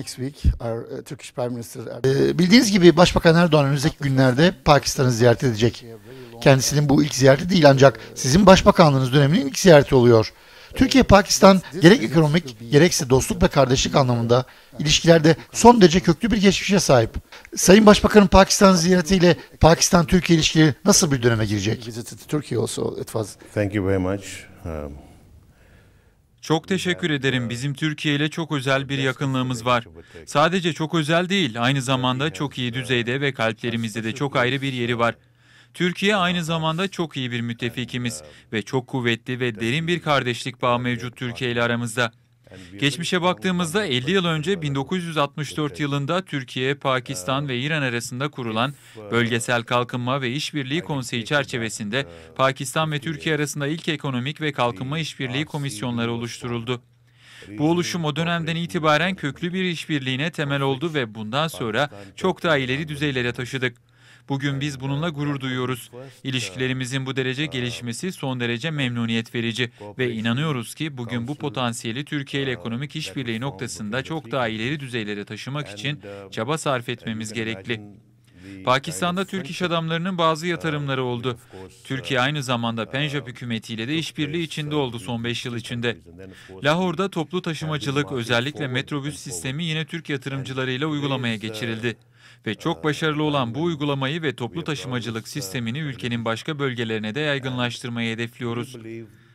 next week our uh, Turkish Prime Minister e, Bildiğiniz gibi Başbakan Erdoğan önümüzdeki günlerde Pakistan'ı ziyaret edecek. Kendisinin bu ilk ziyareti değil ancak sizin başbakanlığınız döneminin ilk ziyareti oluyor. Ee, Türkiye-Pakistan gerek ekonomik gerekse dostluk ve kardeşlik anlamında uh, ilişkilerde son derece köklü bir geçmişe sahip. Sayın Başbakan'ın Pakistan ziyaretiyle Pakistan-Türkiye ilişkileri nasıl bir döneme girecek? Thank you very much. Um... Çok teşekkür ederim. Bizim Türkiye ile çok özel bir yakınlığımız var. Sadece çok özel değil, aynı zamanda çok iyi düzeyde ve kalplerimizde de çok ayrı bir yeri var. Türkiye aynı zamanda çok iyi bir müttefikimiz ve çok kuvvetli ve derin bir kardeşlik bağı mevcut Türkiye ile aramızda. Geçmişe baktığımızda 50 yıl önce 1964 yılında Türkiye, Pakistan ee, ve İran arasında kurulan e, Bölgesel Kalkınma ve İşbirliği Konseyi çerçevesinde e, Pakistan ve Türkiye arasında ilk ekonomik ve kalkınma işbirliği komisyonları oluşturuldu. Bu oluşum o dönemden itibaren köklü bir işbirliğine temel oldu ve bundan sonra çok daha ileri düzeylere taşıdık. Bugün biz bununla gurur duyuyoruz. İlişkilerimizin bu derece gelişmesi son derece memnuniyet verici ve inanıyoruz ki bugün bu potansiyeli Türkiye ile ekonomik işbirliği noktasında çok daha ileri düzeylere taşımak için çaba sarf etmemiz gerekli. Pakistan'da Türk iş adamlarının bazı yatırımları oldu. Türkiye aynı zamanda Penjab hükümetiyle de işbirliği içinde oldu son 5 yıl içinde. Lahor'da toplu taşımacılık özellikle metrobüs sistemi yine Türk yatırımcılarıyla uygulamaya geçirildi. Ve çok ee, başarılı olan bu uygulamayı ve toplu taşımacılık sistemini ülkenin başka bölgelerine de yaygınlaştırmayı hedefliyoruz.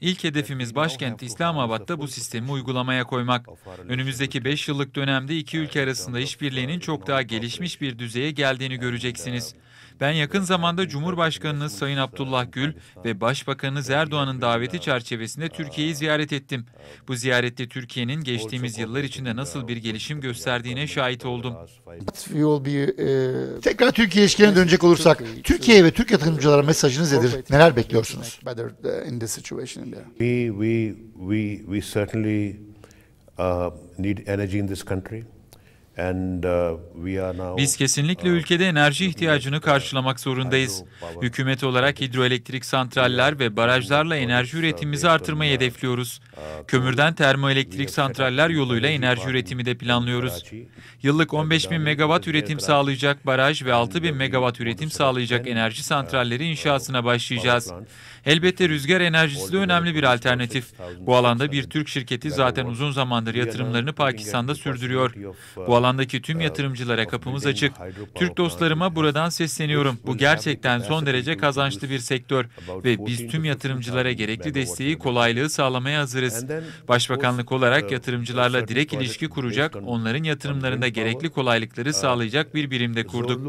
İlk hedefimiz başkent İslamabad'da bu sistemi uygulamaya koymak. Önümüzdeki 5 yıllık dönemde iki ülke arasında uh, işbirliğinin çok daha gelişmiş bir düzeye geldiğini göreceksiniz. Um, ben yakın zamanda Cumhurbaşkanınız Sayın Abdullah Gül ve Başbakanınız Erdoğan'ın daveti çerçevesinde Türkiye'yi ziyaret ettim. Bu ziyarette Türkiye'nin geçtiğimiz yıllar içinde nasıl bir gelişim gösterdiğine şahit oldum. E, tekrar Türkiye ilişkilerine dönecek olursak, Türkiye ve Türk yatırımcılara mesajınız nedir? Neler bekliyorsunuz? We, we, we, we certainly uh, need energy in this country. Uh, Biz kesinlikle uh, ülkede enerji ihtiyacını karşılamak zorundayız. Hükümet olarak hidroelektrik santraller ve barajlarla enerji üretimimizi artırmayı uh, hedefliyoruz. Kömürden termoelektrik santraller yoluyla enerji üretimi de planlıyoruz. Yıllık 15 bin megawatt üretim sağlayacak baraj ve 6 bin megawatt üretim sağlayacak enerji santralleri inşasına başlayacağız. Elbette rüzgar enerjisi de önemli bir alternatif. Şey, Bu alanda bir Türk şirketi zaten uzun zamandır yatırımlarını Pakistan'da sürdürüyor. E, Bu alandaki tüm e, yatırımcılara kapımız açık. Türk dostlarıma buradan sesleniyorum. Bu gerçekten son derece kazançlı bir sektör ve biz tüm yatırımcılara gerekli desteği kolaylığı sağlamaya hazırız. Başbakanlık olarak e, yatırımcılarla direkt ilişki kuracak, onların yatırımlarında gerekli kolaylıkları sağlayacak bir birimde kurduk.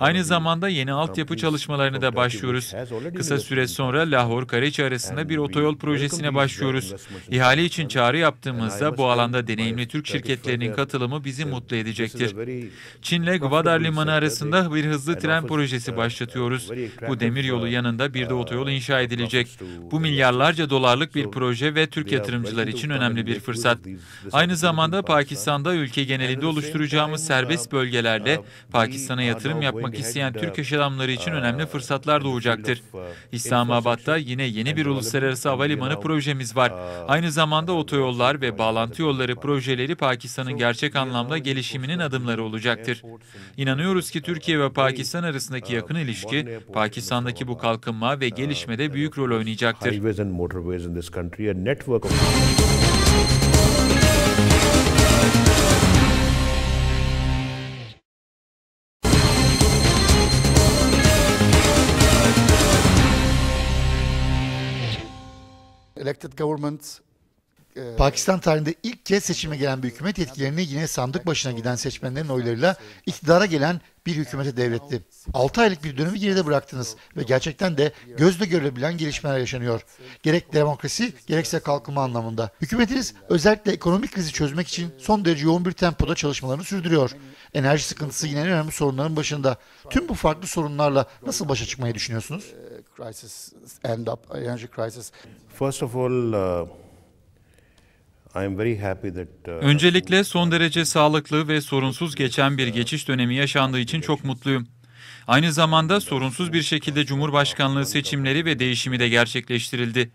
Aynı zamanda yeni altyapı çalışmalarını da başlıyoruz. Kısa süre sonra Lahor Karaçi arasında bir otoyol projesine başlıyoruz. İhale için çağrı yaptığımızda bu alanda deneyimli Türk şirketlerinin katılımı bizi mutlu edecektir. Çin'le Gwadar Limanı arasında bir hızlı tren projesi başlatıyoruz. Bu demiryolu yanında bir de otoyol inşa edilecek. Bu milyarlarca dolarlık bir proje ve Türk yatırımcılar için önemli bir fırsat. Aynı zamanda Pakistan'da ülke genelinde oluşturacağımız serbest bölgelerde Pakistan'a yatırım yapmak isteyen Türk iş adamları için önemli fırsatlar doğacaktır. İslamabad Maraş'ta yine yeni bir uluslararası havalimanı projemiz var. Aynı zamanda otoyollar ve bağlantı yolları projeleri Pakistan'ın gerçek anlamda gelişiminin adımları olacaktır. İnanıyoruz ki Türkiye ve Pakistan arasındaki yakın ilişki, Pakistan'daki bu kalkınma ve gelişmede büyük rol oynayacaktır. elected government e, Pakistan tarihinde ilk kez seçime gelen bir hükümet yetkilerini yine sandık başına giden seçmenlerin oylarıyla iktidara gelen bir hükümete devretti. 6 aylık bir dönemi geride bıraktınız ve gerçekten de gözle görülebilen gelişmeler yaşanıyor. Gerek demokrasi gerekse kalkınma anlamında. Hükümetiniz özellikle ekonomik krizi çözmek için son derece yoğun bir tempoda çalışmalarını sürdürüyor. Enerji sıkıntısı yine en önemli sorunların başında. Tüm bu farklı sorunlarla nasıl başa çıkmayı düşünüyorsunuz? E, crisis end up energy crisis? First of all, uh, uh, Öncelikle son derece sağlıklı ve sorunsuz geçen bir geçiş dönemi yaşandığı için çok mutluyum. Aynı zamanda sorunsuz bir şekilde Cumhurbaşkanlığı seçimleri ve değişimi de gerçekleştirildi.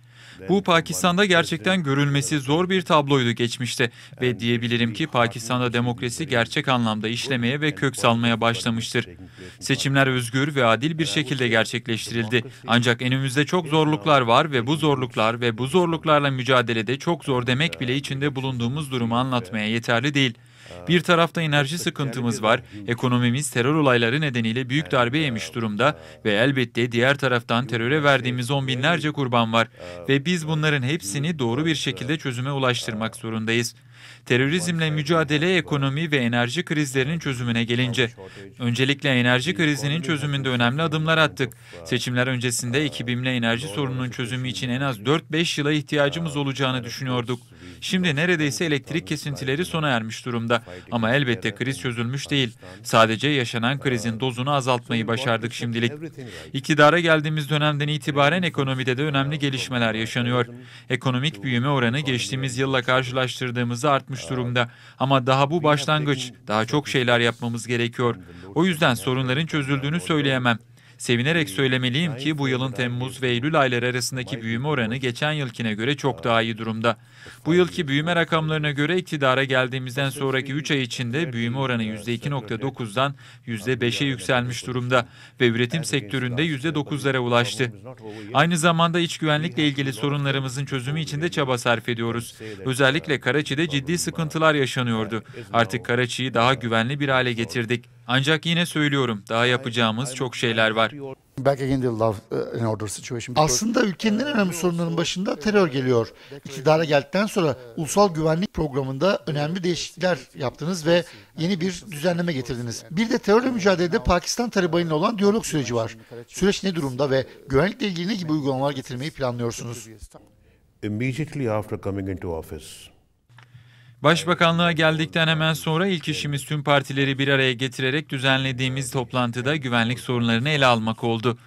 Bu Pakistan'da gerçekten görülmesi zor bir tabloydu geçmişte ve diyebilirim ki Pakistan'da demokrasi gerçek anlamda işlemeye ve kök salmaya başlamıştır. Seçimler özgür ve adil bir şekilde gerçekleştirildi. Ancak önümüzde çok zorluklar var ve bu zorluklar ve bu zorluklarla mücadelede çok zor demek bile içinde bulunduğumuz durumu anlatmaya yeterli değil. Bir tarafta enerji sıkıntımız var, ekonomimiz terör olayları nedeniyle büyük darbe yemiş durumda ve elbette diğer taraftan teröre verdiğimiz şey, on binlerce kurban var ve biz bunların hepsini doğru bir şekilde çözüme ulaştırmak zorundayız. Terörizmle mücadele, ekonomi ve enerji krizlerinin çözümüne gelince, öncelikle enerji krizinin çözümünde önemli adımlar attık. Seçimler öncesinde ekibimle enerji sorununun çözümü için en az 4-5 yıla ihtiyacımız olacağını düşünüyorduk. Şimdi neredeyse elektrik kesintileri sona ermiş durumda. Ama elbette kriz çözülmüş değil. Sadece yaşanan krizin dozunu azaltmayı başardık şimdilik. İktidara geldiğimiz dönemden itibaren ekonomide de önemli gelişmeler yaşanıyor. Ekonomik büyüme oranı geçtiğimiz yılla karşılaştırdığımızda artmış durumda. Ama daha bu başlangıç, daha çok şeyler yapmamız gerekiyor. O yüzden sorunların çözüldüğünü söyleyemem. Sevinerek ee, söylemeliyim ki bu yılın Temmuz ve Eylül ayları arasındaki büyüme oranı geçen yılkine göre çok daha iyi durumda. Bu yılki büyüme rakamlarına göre iktidara geldiğimizden sonraki 3 ay içinde büyüme oranı %2.9'dan %5'e yükselmiş durumda ve üretim sektöründe %9'lara ulaştı. Aynı zamanda iç güvenlikle ilgili sorunlarımızın çözümü için de çaba sarf ediyoruz. Özellikle Karaçi'de ciddi sıkıntılar yaşanıyordu. Artık Karaçi'yi daha güvenli bir hale getirdik. Ancak yine söylüyorum, daha yapacağımız çok şeyler var. Uh, Aslında ülkenin en önemli sorunlarının başında terör geliyor. İktidara geldikten sonra ulusal güvenlik programında önemli değişiklikler yaptınız ve yeni bir düzenleme getirdiniz. Bir de terörle mücadelede Pakistan talibanıyla olan diyalog süreci var. Süreç ne durumda ve güvenlikle ilgili ne gibi uygulamalar getirmeyi planlıyorsunuz? Immediately after coming into office, Başbakanlığa geldikten hemen sonra ilk işimiz tüm partileri bir araya getirerek düzenlediğimiz toplantıda güvenlik sorunlarını ele almak oldu.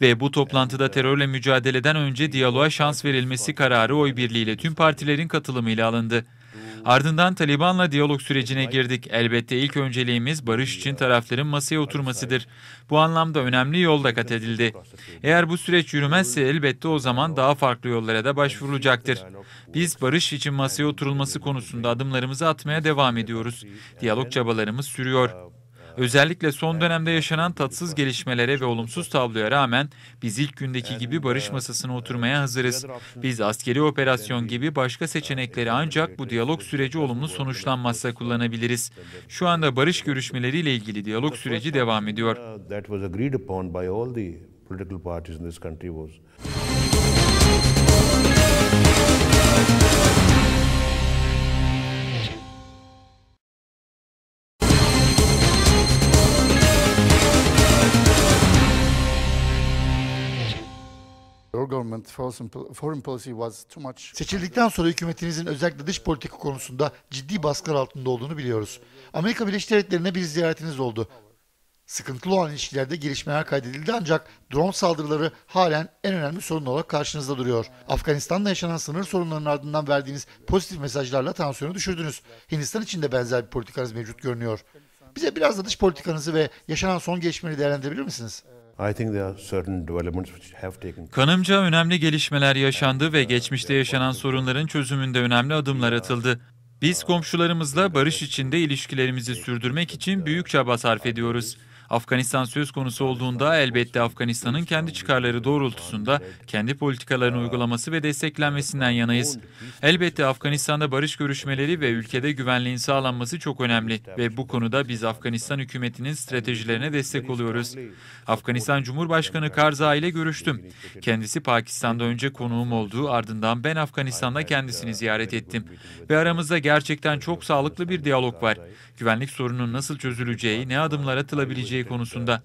Ve bu toplantıda terörle mücadeleden önce diyaloğa şans verilmesi kararı oy birliğiyle tüm partilerin katılımıyla alındı. Ardından Taliban'la diyalog sürecine girdik. Elbette ilk önceliğimiz barış için tarafların masaya oturmasıdır. Bu anlamda önemli yol da kat edildi. Eğer bu süreç yürümezse elbette o zaman daha farklı yollara da başvurulacaktır. Biz barış için masaya oturulması konusunda adımlarımızı atmaya devam ediyoruz. Diyalog çabalarımız sürüyor. E, Özellikle son dönemde yaşanan tatsız gelişmelere ve olumsuz tabloya rağmen biz ilk gündeki gibi barış masasına oturmaya hazırız. Biz askeri operasyon gibi başka seçenekleri ancak bu diyalog süreci olumlu sonuçlanmazsa kullanabiliriz. Şu anda barış görüşmeleriyle ilgili diyalog süreci devam ediyor. Uh, political parties in this country was. government foreign policy was too much. Seçildikten sonra hükümetinizin özellikle dış politika konusunda ciddi baskılar altında olduğunu biliyoruz. Amerika Birleşik Devletleri'ne bir ziyaretiniz oldu. Sıkıntılı olan ilişkilerde gelişmeler kaydedildi ancak drone saldırıları halen en önemli sorun olarak karşınızda duruyor. Afganistan'da yaşanan sınır sorunlarının ardından verdiğiniz pozitif mesajlarla tansiyonu düşürdünüz. Hindistan için de benzer bir politikanız mevcut görünüyor. Bize biraz da dış politikanızı ve yaşanan son gelişmeleri değerlendirebilir misiniz? Kanımca önemli gelişmeler yaşandı ve geçmişte yaşanan sorunların çözümünde önemli adımlar atıldı. Biz komşularımızla barış içinde ilişkilerimizi sürdürmek için büyük çaba sarf ediyoruz. Afganistan söz konusu olduğunda elbette Afganistan'ın kendi çıkarları doğrultusunda kendi politikalarını uygulaması ve desteklenmesinden yanayız. Elbette Afganistan'da barış görüşmeleri ve ülkede güvenliğin sağlanması çok önemli ve bu konuda biz Afganistan hükümetinin stratejilerine destek oluyoruz. Afganistan Cumhurbaşkanı Karzai ile görüştüm. Kendisi Pakistan'da önce konuğum olduğu ardından ben Afganistan'da kendisini ziyaret ettim. Ve aramızda gerçekten çok sağlıklı bir diyalog var. Güvenlik sorunun nasıl çözüleceği, ne adımlar atılabileceği edileceği konusunda.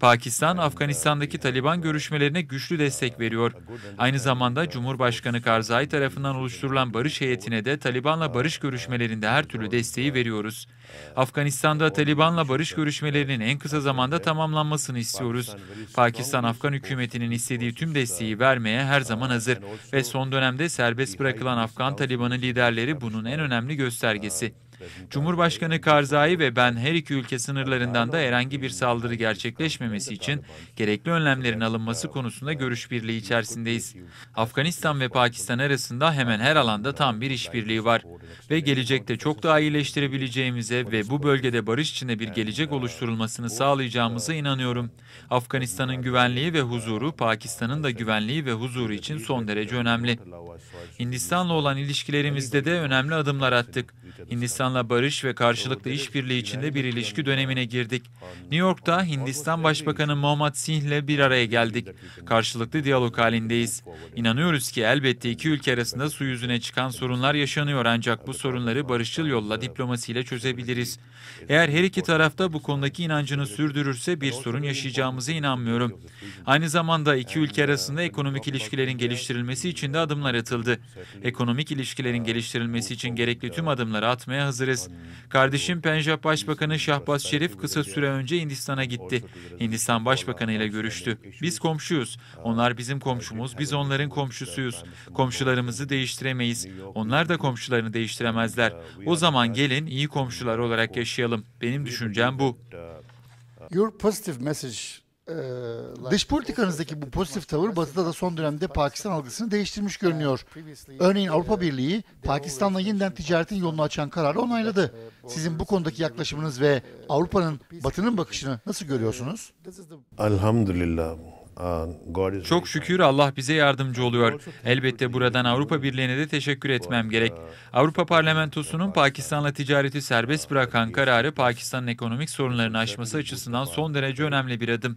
Pakistan, Afganistan'daki Taliban görüşmelerine güçlü destek veriyor. Aynı zamanda Cumhurbaşkanı Karzai tarafından oluşturulan barış heyetine de Taliban'la barış görüşmelerinde her türlü desteği veriyoruz. Afganistan'da Taliban'la barış görüşmelerinin en kısa zamanda tamamlanmasını istiyoruz. Pakistan, Afgan hükümetinin istediği tüm desteği vermeye her zaman hazır ve son dönemde serbest bırakılan Afgan Taliban'ın liderleri bunun en önemli göstergesi. Cumhurbaşkanı Karzai ve ben her iki ülke sınırlarından da herhangi bir saldırı gerçekleşmemesi için gerekli önlemlerin alınması konusunda görüş birliği içerisindeyiz. Afganistan ve Pakistan arasında hemen her alanda tam bir işbirliği var ve gelecekte çok daha iyileştirebileceğimize ve bu bölgede barış içinde bir gelecek oluşturulmasını sağlayacağımıza inanıyorum. Afganistan'ın güvenliği ve huzuru, Pakistan'ın da güvenliği ve huzuru için son derece önemli. Hindistan'la olan ilişkilerimizde de önemli adımlar attık. Hindistan Hindistan'la barış ve karşılıklı işbirliği içinde bir ilişki dönemine girdik. New York'ta Hindistan Başbakanı Mohammad ile bir araya geldik. Karşılıklı diyalog halindeyiz. İnanıyoruz ki elbette iki ülke arasında su yüzüne çıkan sorunlar yaşanıyor ancak bu sorunları barışçıl yolla diplomasiyle çözebiliriz. Eğer her iki tarafta bu konudaki inancını sürdürürse bir sorun yaşayacağımıza inanmıyorum. Aynı zamanda iki ülke arasında ekonomik ilişkilerin geliştirilmesi için de adımlar atıldı. Ekonomik ilişkilerin geliştirilmesi için gerekli tüm adımları atmaya hazır hazırız. Kardeşim Penjab Başbakanı Şahbaz Şerif kısa süre önce Hindistan'a gitti. Hindistan Başbakanı ile görüştü. Biz komşuyuz. Onlar bizim komşumuz, biz onların komşusuyuz. Komşularımızı değiştiremeyiz. Onlar da komşularını değiştiremezler. O zaman gelin iyi komşular olarak yaşayalım. Benim düşüncem bu. Your positive message ee, Dış politikanızdaki bu pozitif tavır Batı'da da son dönemde Pakistan algısını değiştirmiş görünüyor. Örneğin Avrupa Birliği, Pakistan'la yeniden ticaretin yolunu açan kararı onayladı. Ee, Sizin bu konudaki yaklaşımınız ve e, Avrupa'nın, Batı'nın bakışını nasıl görüyorsunuz? Elhamdülillah. Çok şükür Allah bize yardımcı oluyor. Elbette buradan Avrupa Birliği'ne de teşekkür etmem gerek. Avrupa Parlamentosu'nun Pakistan'la ticareti serbest bırakan kararı Pakistan'ın ekonomik sorunlarını aşması açısından son derece önemli bir adım.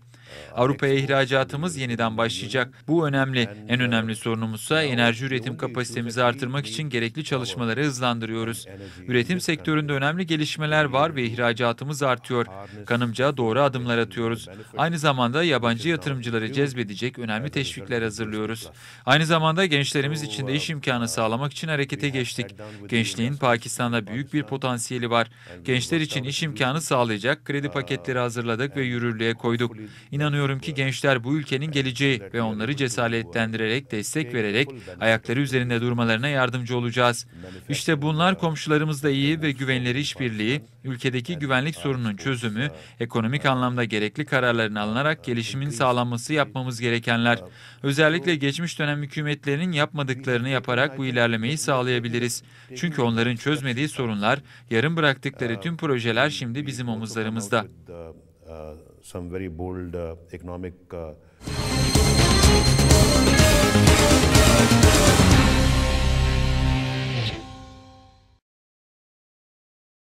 Avrupa'ya ihracatımız yeniden başlayacak. Bu önemli. En önemli sorunumuzsa enerji üretim kapasitemizi artırmak için gerekli çalışmaları hızlandırıyoruz. Üretim sektöründe önemli gelişmeler var ve ihracatımız artıyor. Kanımca doğru adımlar atıyoruz. Aynı zamanda yabancı yatırımcıları gençleri cezbedecek önemli teşvikler hazırlıyoruz. Aynı zamanda gençlerimiz için de iş imkanı sağlamak için harekete geçtik. Gençliğin Pakistan'da büyük bir potansiyeli var. Gençler için iş imkanı sağlayacak kredi paketleri hazırladık ve yürürlüğe koyduk. İnanıyorum ki gençler bu ülkenin geleceği ve onları cesaretlendirerek, destek vererek ayakları üzerinde durmalarına yardımcı olacağız. İşte bunlar komşularımızla iyi ve güvenilir işbirliği, ülkedeki güvenlik sorununun çözümü, ekonomik anlamda gerekli kararların alınarak gelişimin sağlanması yapmamız gerekenler. Özellikle geçmiş dönem hükümetlerinin yapmadıklarını yaparak bu ilerlemeyi sağlayabiliriz. Çünkü onların çözmediği sorunlar, yarım bıraktıkları tüm projeler şimdi bizim omuzlarımızda. Uh, uh, some very bold uh, economic uh